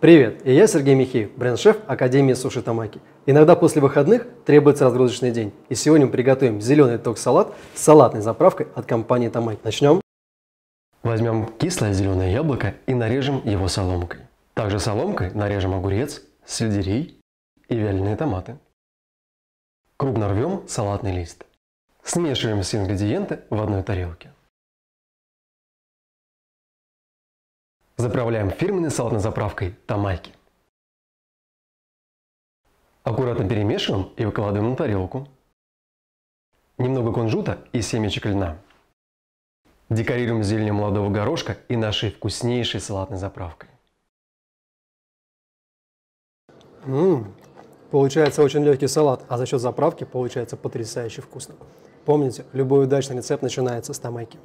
Привет, и я Сергей Михеев, бренд-шеф Академии Суши Тамаки. Иногда после выходных требуется разгрузочный день, и сегодня мы приготовим зеленый ток-салат с салатной заправкой от компании Тамаки. Начнем. Возьмем кислое зеленое яблоко и нарежем его соломкой. Также соломкой нарежем огурец, сельдерей и вяленые томаты. Крупно рвем салатный лист. Смешиваем все ингредиенты в одной тарелке. Заправляем фирменный салат заправкой Тамайки. Аккуратно перемешиваем и выкладываем на тарелку. Немного кунжута и семечек льна. Декорируем зеленью молодого горошка и нашей вкуснейшей салатной заправкой. Ммм, получается очень легкий салат, а за счет заправки получается потрясающе вкусно. Помните, любой удачный рецепт начинается с тамайки.